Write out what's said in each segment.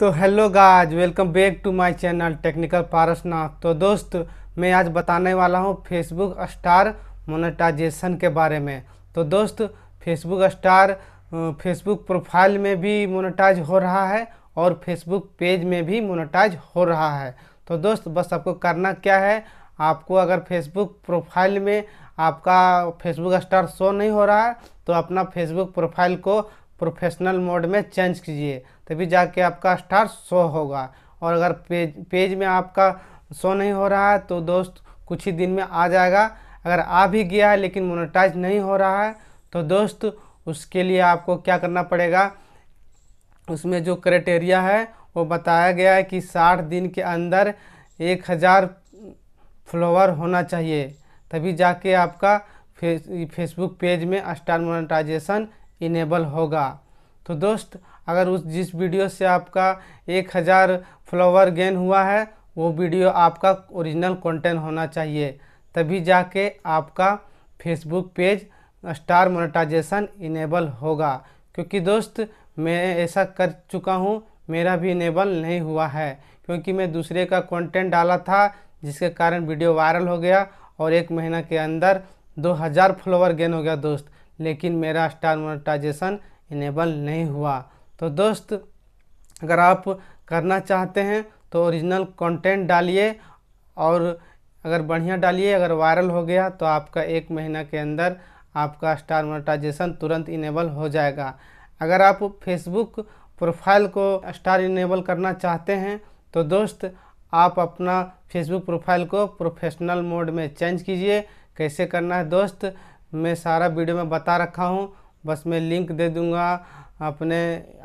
तो hello guys welcome back to my channel technical Parsana तो दोस्त मैं आज बताने वाला हूँ फेसबुक स्टार मोनेटाइजेशन के बारे में तो दोस्त फेसबुक स्टार फेसबुक प्रोफाइल में भी मोनेटाइज हो रहा है और फेसबुक पेज में भी मोनेटाइज हो रहा है तो दोस्त बस आपको करना क्या है आपको अगर फेसबुक प्रोफाइल में आपका फेसबुक स्टार शो नहीं हो रहा है तो अपना फेसबुक प्रोफाइल को प्रोफेशनल मोड में चेंज कीजिए तभी जाके आपका स्टार शो होगा और अगर पेज पेज में आपका शो नहीं हो रहा है तो दोस्त कुछ ही दिन में आ जाएगा अगर आ भी गया है लेकिन मोनेटाइज नहीं हो रहा है तो दोस्त उसके लिए आपको क्या करना पड़ेगा उसमें जो क्राइटेरिया है वो बताया गया है कि साठ दिन के अंदर एक हज़ार फ्लोवर होना चाहिए तभी जाके आपका फे, फेसबुक पेज में स्टार मोनेटाइजेशन इनेबल होगा तो दोस्त अगर उस जिस वीडियो से आपका एक हज़ार फ्लोवर गेन हुआ है वो वीडियो आपका ओरिजिनल कंटेंट होना चाहिए तभी जाके आपका Facebook page star monetization enable होगा क्योंकि दोस्त मैं ऐसा कर चुका हूँ मेरा भी इनेबल नहीं हुआ है क्योंकि मैं दूसरे का कंटेंट डाला था जिसके कारण वीडियो वायरल हो गया और एक महीना के अंदर 2000 फॉलोवर गेन हो गया दोस्त लेकिन मेरा स्टार मोनेटाइजेशन इनेबल नहीं हुआ तो दोस्त अगर आप करना चाहते हैं तो ओरिजिनल कंटेंट डालिए और अगर बढ़िया डालिए अगर वायरल हो गया तो आपका एक महीना के अंदर आपका स्टार मोनेटाइजेशन तुरंत इनेबल हो जाएगा अगर आप फेसबुक प्रोफाइल को स्टार इनेबल करना चाहते हैं तो दोस्त आप अपना फेसबुक प्रोफाइल को प्रोफेशनल मोड में चेंज कीजिए कैसे करना है दोस्त मैं सारा वीडियो में बता रखा हूँ बस मैं लिंक दे दूँगा अपने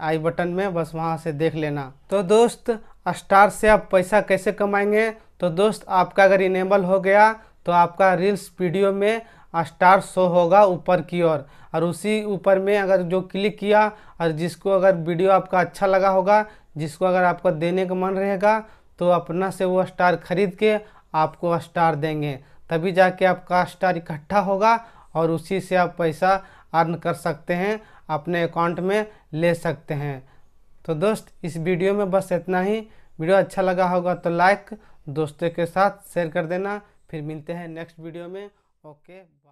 आई बटन में बस वहाँ से देख लेना तो दोस्त स्टार से आप पैसा कैसे कमाएंगे तो दोस्त आपका अगर इनेबल हो गया तो आपका रील्स वीडियो में स्टार शो होगा ऊपर की ओर और, उसी ऊपर में अगर जो क्लिक किया और जिसको अगर वीडियो आपका अच्छा लगा होगा जिसको अगर आपका देने का मन रहेगा तो अपना से वो स्टार खरीद के आपको स्टार देंगे तभी जाके आपका स्टार इकट्ठा होगा और उसी से आप पैसा अर्न कर सकते हैं अपने अकाउंट में ले सकते हैं तो दोस्त इस वीडियो में बस इतना ही वीडियो अच्छा लगा होगा तो लाइक दोस्तों के साथ शेयर कर देना फिर मिलते हैं नेक्स्ट वीडियो में ओके